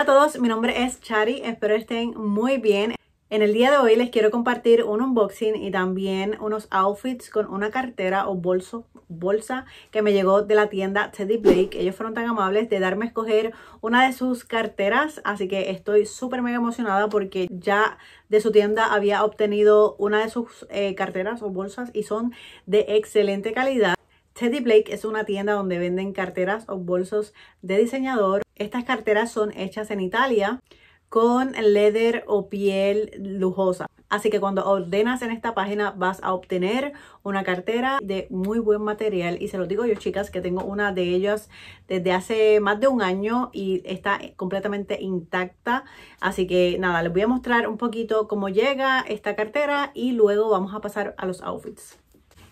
Hola a todos, mi nombre es Chari, espero estén muy bien. En el día de hoy les quiero compartir un unboxing y también unos outfits con una cartera o bolso, bolsa que me llegó de la tienda Teddy Blake. Ellos fueron tan amables de darme a escoger una de sus carteras, así que estoy súper mega emocionada porque ya de su tienda había obtenido una de sus eh, carteras o bolsas y son de excelente calidad. Teddy Blake es una tienda donde venden carteras o bolsos de diseñador estas carteras son hechas en Italia con leather o piel lujosa. Así que cuando ordenas en esta página vas a obtener una cartera de muy buen material. Y se lo digo yo, chicas, que tengo una de ellas desde hace más de un año y está completamente intacta. Así que nada, les voy a mostrar un poquito cómo llega esta cartera y luego vamos a pasar a los outfits.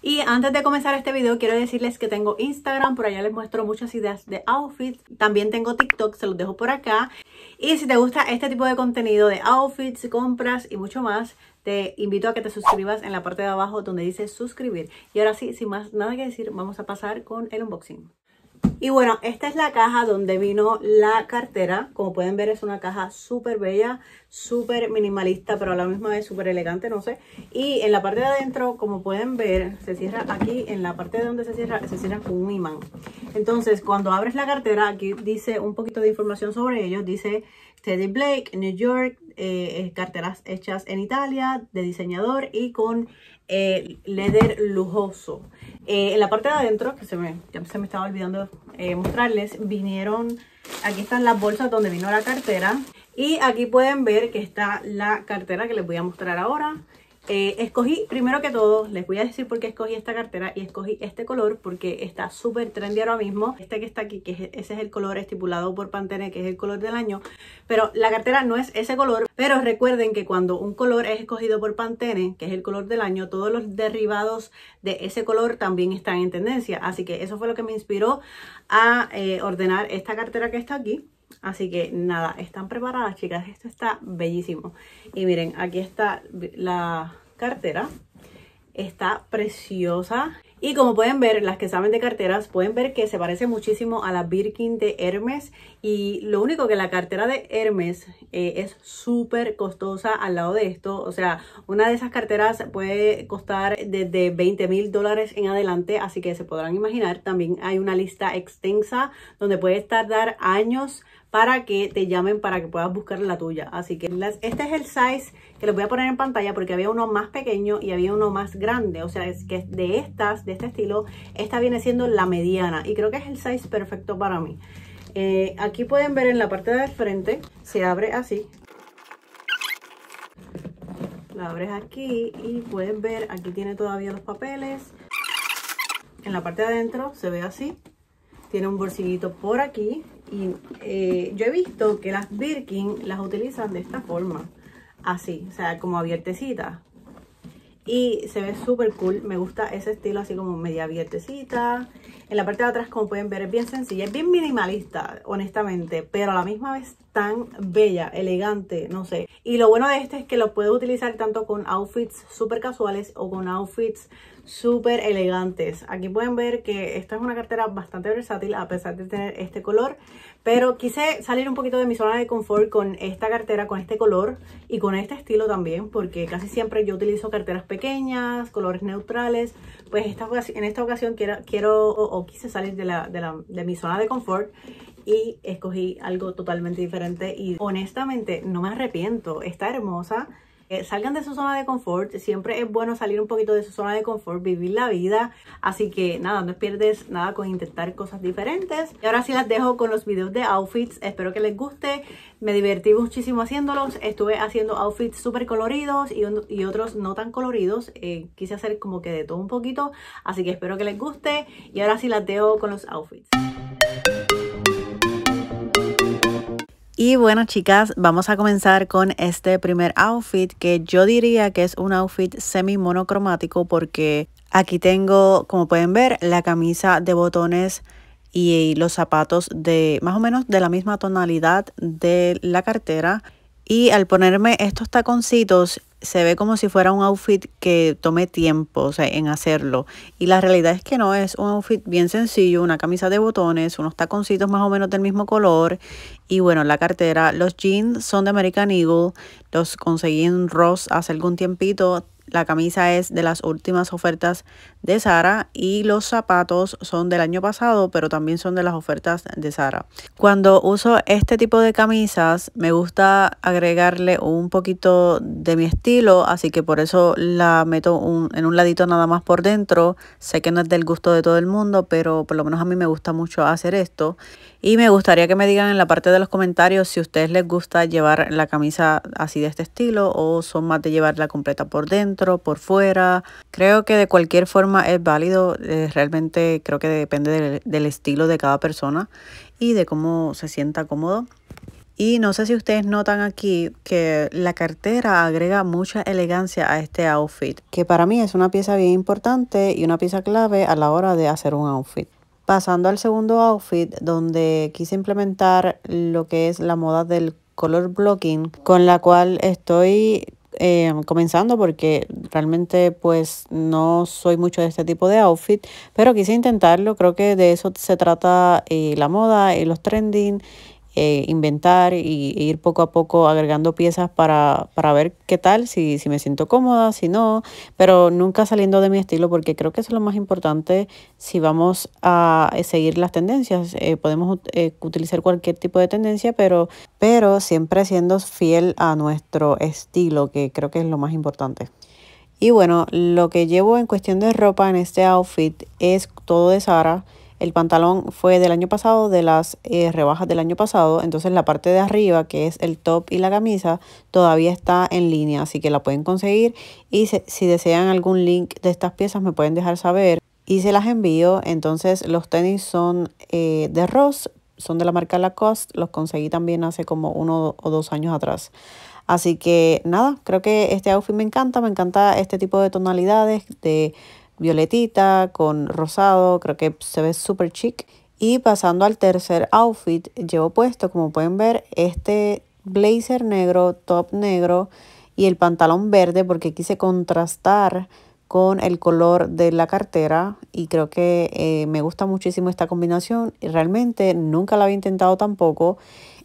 Y antes de comenzar este video quiero decirles que tengo Instagram, por allá les muestro muchas ideas de outfits. También tengo TikTok, se los dejo por acá. Y si te gusta este tipo de contenido de outfits, compras y mucho más, te invito a que te suscribas en la parte de abajo donde dice suscribir. Y ahora sí, sin más nada que decir, vamos a pasar con el unboxing. Y bueno, esta es la caja donde vino la cartera. Como pueden ver es una caja súper bella, súper minimalista, pero a la misma vez súper elegante, no sé. Y en la parte de adentro, como pueden ver, se cierra aquí, en la parte de donde se cierra, se cierra con un imán. Entonces, cuando abres la cartera, aquí dice un poquito de información sobre ellos. Dice Teddy Blake New York, eh, eh, carteras hechas en Italia de diseñador y con eh, leather lujoso. en la parte de adentro, que se me, ya se me estaba olvidando mostrarles, vinieron, aquí están las bolsas donde vino la cartera y aquí pueden ver que está la cartera que les voy a mostrar ahora. Eh, escogí, primero que todo, les voy a decir por qué escogí esta cartera y escogí este color porque está súper trendy ahora mismo. Este que está aquí, que ese es el color estipulado por Pantene, que es el color del año. Pero la cartera no es ese color, pero recuerden que cuando un color es escogido por Pantene, que es el color del año, todos los derivados de ese color también están en tendencia. Así que eso fue lo que me inspiró a eh, ordenar esta cartera que está aquí. Así que nada, están preparadas chicas, esto está bellísimo. Y miren, aquí está la cartera, está preciosa, y como pueden ver, las que saben de carteras, pueden ver que se parece muchísimo a la Birkin de Hermes. Y lo único que la cartera de Hermes eh, es súper costosa al lado de esto. O sea, una de esas carteras puede costar desde 20 mil dólares en adelante. Así que se podrán imaginar, también hay una lista extensa donde puedes tardar años para que te llamen para que puedas buscar la tuya. Así que este es el size que los voy a poner en pantalla porque había uno más pequeño y había uno más grande. O sea, es que de estas, de este estilo, esta viene siendo la mediana y creo que es el size perfecto para mí. Eh, aquí pueden ver en la parte del frente, se abre así. La abres aquí y pueden ver, aquí tiene todavía los papeles. En la parte de adentro se ve así. Tiene un bolsillito por aquí. Y eh, yo he visto que las Birkin las utilizan de esta forma así, o sea, como abiertecita. Y se ve súper cool, me gusta ese estilo así como media abiertecita. En la parte de atrás, como pueden ver, es bien sencilla, es bien minimalista, honestamente, pero a la misma vez tan bella, elegante, no sé. Y lo bueno de este es que lo puedo utilizar tanto con outfits súper casuales o con outfits súper elegantes. Aquí pueden ver que esta es una cartera bastante versátil a pesar de tener este color, pero quise salir un poquito de mi zona de confort con esta cartera, con este color y con este estilo también, porque casi siempre yo utilizo carteras pequeñas, colores neutrales, pues esta, en esta ocasión quiero, quiero o, quise salir de, de, de mi zona de confort y escogí algo totalmente diferente y honestamente no me arrepiento, está hermosa eh, salgan de su zona de confort, siempre es bueno salir un poquito de su zona de confort, vivir la vida, así que nada, no pierdes nada con intentar cosas diferentes. Y ahora sí las dejo con los videos de outfits, espero que les guste, me divertí muchísimo haciéndolos, estuve haciendo outfits súper coloridos y, y, otros no tan coloridos, eh, quise hacer como que de todo un poquito, así que espero que les guste y ahora sí las dejo con los outfits. Y bueno chicas, vamos a comenzar con este primer outfit que yo diría que es un outfit semi monocromático porque aquí tengo, como pueden ver, la camisa de botones y los zapatos de más o menos de la misma tonalidad de la cartera. Y al ponerme estos taconcitos se ve como si fuera un outfit que tome tiempo o sea, en hacerlo. Y la realidad es que no, es un outfit bien sencillo, una camisa de botones, unos taconcitos más o menos del mismo color y bueno, la cartera. Los jeans son de American Eagle, los conseguí en Ross hace algún tiempito, la camisa es de las últimas ofertas de Sara y los zapatos son del año pasado, pero también son de las ofertas de Sara. Cuando uso este tipo de camisas, me gusta agregarle un poquito de mi estilo, así que por eso la meto en un ladito nada más por dentro. Sé que no es del gusto de todo el mundo, pero por lo menos a mí me gusta mucho hacer esto. Y me gustaría que me digan en la parte de los comentarios si a ustedes les gusta llevar la camisa así de este estilo o son más de llevarla completa por dentro, por fuera. Creo que de cualquier forma es válido. realmente creo que depende del estilo de cada persona y de cómo se sienta cómodo. Y no sé si ustedes notan aquí que la cartera agrega mucha elegancia a este outfit, que para mí es una pieza bien importante y una pieza clave a la hora de hacer un outfit. Pasando al segundo outfit, donde quise implementar lo que es la moda del color blocking, con la cual estoy eh, comenzando porque realmente pues no soy mucho de este tipo de outfit, pero quise intentarlo, creo que de eso se trata eh, la moda y eh, los trending eh, inventar y, e ir poco a poco agregando piezas para, ver qué tal, si, me siento cómoda, si no, pero nunca saliendo de mi estilo porque creo que eso es lo más importante si vamos a eh, seguir las tendencias. Eh, podemos utilizar cualquier tipo de tendencia, pero, pero siempre siendo fiel a nuestro estilo, que creo que es lo más importante. Y bueno, lo que llevo en cuestión de ropa en este outfit es todo de Zara, el pantalón fue del año pasado, de las eh, rebajas del año pasado, entonces la parte de arriba, que es el top y la camisa, todavía está en línea, así que la pueden conseguir y si desean algún link de estas piezas me pueden dejar saber y se las envío. Entonces los tenis son eh, de Ross, son de la marca Lacoste, los conseguí también hace como uno o dos años atrás. Así que nada, creo que este outfit me encanta, me encanta este tipo de tonalidades, de violetita con rosado, creo que se ve súper chic. Y pasando al tercer outfit, llevo puesto, como pueden ver, este blazer negro, top negro y el pantalón verde porque quise contrastar con el color de la cartera y creo que eh, me gusta muchísimo esta combinación y realmente nunca la había intentado tampoco.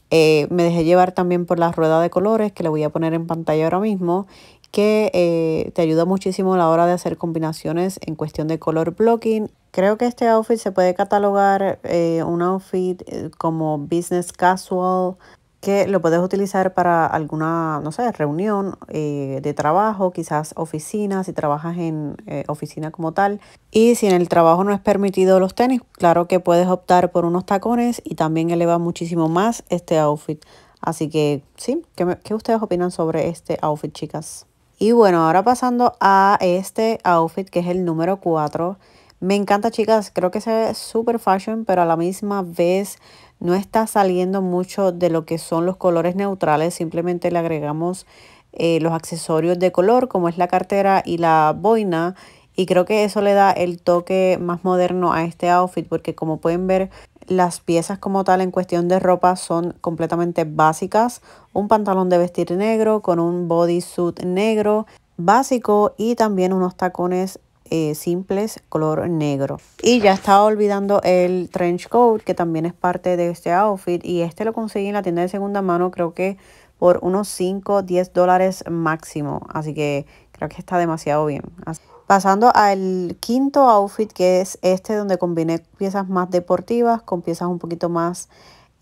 Eh, me dejé llevar también por la rueda de colores que le voy a poner en pantalla ahora mismo que eh, te ayuda muchísimo a la hora de hacer combinaciones en cuestión de color blocking. Creo que este outfit se puede catalogar eh, un outfit eh, como business casual, que lo puedes utilizar para alguna, no sé, reunión de trabajo, quizás oficina, si trabajas en oficina como tal. Y si en el trabajo no es permitido los tenis, claro que puedes optar por unos tacones y también eleva muchísimo más este outfit. Así que sí, ¿qué, qué ustedes opinan sobre este outfit, chicas? Y bueno, ahora pasando a este outfit que es el número 4. Me encanta, chicas. Creo que se ve super fashion, pero a la misma vez no está saliendo mucho de lo que son los colores neutrales. Simplemente le agregamos eh, los accesorios de color, como es la cartera y la boina. Y creo que eso le da el toque más moderno a este outfit porque como pueden ver las piezas como tal en cuestión de ropa son completamente básicas. Un pantalón de vestir negro con un bodysuit negro básico y también unos tacones eh, simples color negro. Y ya estaba olvidando el trench coat que también es parte de este outfit y este lo conseguí en la tienda de segunda mano creo que por unos 5 10 dólares máximo. Así que creo que está demasiado bien. Así Pasando al quinto outfit, que es este donde combiné piezas más deportivas con piezas un poquito más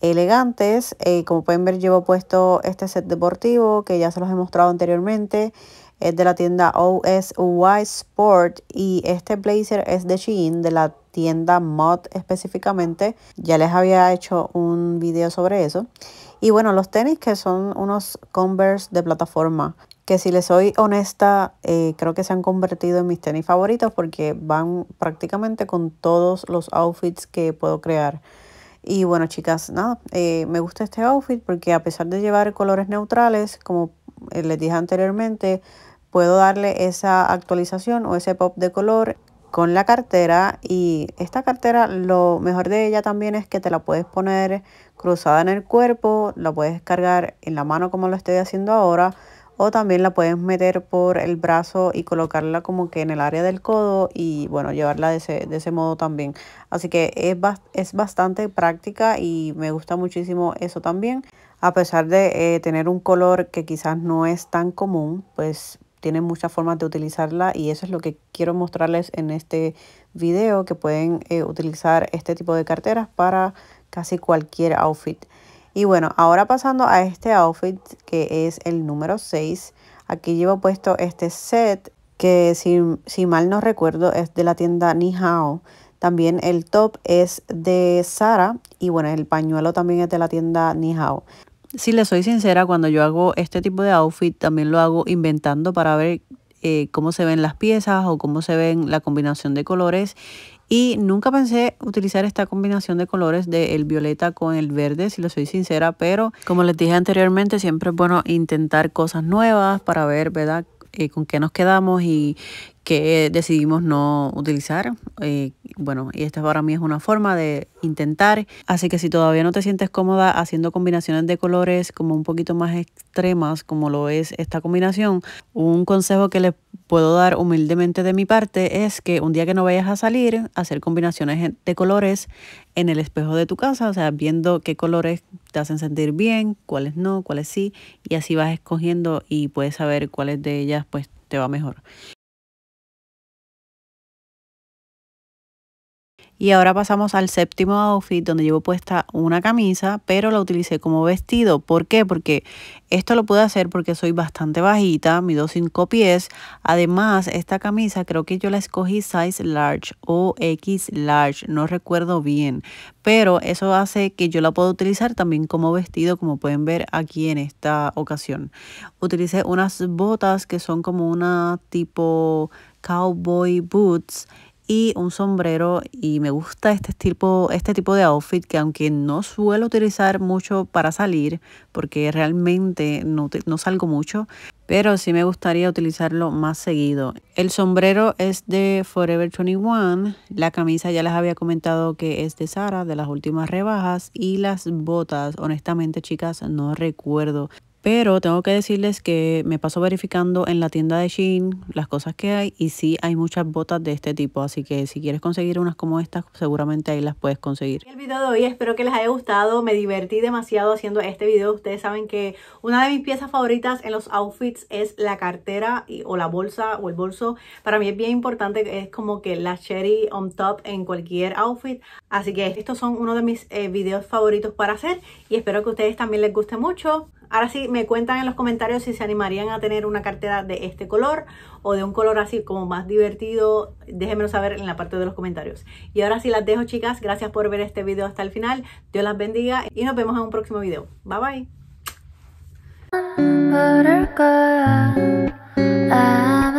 elegantes. Eh, como pueden ver, llevo puesto este set deportivo que ya se los he mostrado anteriormente. Es de la tienda OSY Sport y este blazer es de Shein, de la tienda Mod específicamente. Ya les había hecho un video sobre eso. Y bueno, los tenis que son unos Converse de plataforma que si les soy honesta, eh, creo que se han convertido en mis tenis favoritos porque van prácticamente con todos los outfits que puedo crear. Y bueno, chicas, nada, eh, me gusta este outfit porque a pesar de llevar colores neutrales, como eh, les dije anteriormente, puedo darle esa actualización o ese pop de color con la cartera. Y esta cartera, lo mejor de ella también es que te la puedes poner cruzada en el cuerpo, la puedes cargar en la mano como lo estoy haciendo ahora o también la puedes meter por el brazo y colocarla como que en el área del codo y bueno, llevarla de ese, modo también. Así que es, es bastante práctica y me gusta muchísimo eso también. A pesar de eh, tener un color que quizás no es tan común, pues tienen muchas formas de utilizarla y eso es lo que quiero mostrarles en este video, que pueden eh, utilizar este tipo de carteras para casi cualquier outfit. Y bueno, ahora pasando a este outfit que es el número 6. Aquí llevo puesto este set que si, mal no recuerdo es de la tienda Nihao. También el top es de Sara y bueno, el pañuelo también es de la tienda Nihao. Si les soy sincera, cuando yo hago este tipo de outfit también lo hago inventando para ver eh, cómo se ven las piezas o cómo se ven la combinación de colores y nunca pensé utilizar esta combinación de colores del violeta con el verde, si lo soy sincera, pero como les dije anteriormente, siempre es bueno intentar cosas nuevas para ver, ¿verdad? Eh, con qué nos quedamos y que decidimos no utilizar. Eh, bueno, y esta para mí es una forma de intentar. Así que si todavía no te sientes cómoda haciendo combinaciones de colores como un poquito más extremas, como lo es esta combinación, un consejo que les puedo dar humildemente de mi parte es que un día que no vayas a salir, hacer combinaciones de colores en el espejo de tu casa, o sea, viendo qué colores te hacen sentir bien, cuáles no, cuáles sí, y así vas escogiendo y puedes saber cuáles de ellas pues te va mejor. Y ahora pasamos al séptimo outfit donde llevo puesta una camisa, pero la utilicé como vestido. ¿Por qué? Porque esto lo pude hacer porque soy bastante bajita, mido 5 pies. Además, esta camisa creo que yo la escogí size large o X large, no recuerdo bien. Pero eso hace que yo la pueda utilizar también como vestido, como pueden ver aquí en esta ocasión. Utilicé unas botas que son como una tipo cowboy boots y un sombrero y me gusta este tipo, este tipo de outfit que aunque no suelo utilizar mucho para salir porque realmente no, no salgo mucho, pero sí me gustaría utilizarlo más seguido. El sombrero es de Forever 21, la camisa ya les había comentado que es de Sara, de las últimas rebajas, y las botas, honestamente chicas, no recuerdo. Pero tengo que decirles que me paso verificando en la tienda de Shein las cosas que hay y sí hay muchas botas de este tipo, así que si quieres conseguir unas como estas, seguramente ahí las puedes conseguir. El video de hoy espero que les haya gustado, me divertí demasiado haciendo este video. Ustedes saben que una de mis piezas favoritas en los outfits es la cartera o la bolsa o el bolso. Para mí es bien importante, es como que la cherry on top en cualquier outfit. Así que estos son uno de mis eh, videos favoritos para hacer y espero que a ustedes también les guste mucho. Ahora sí, me cuentan en los comentarios si se animarían a tener una cartera de este color o de un color así como más divertido. Déjenmelo saber en la parte de los comentarios. Y ahora sí las dejo, chicas. Gracias por ver este video hasta el final. Dios las bendiga y nos vemos en un próximo video. Bye, bye.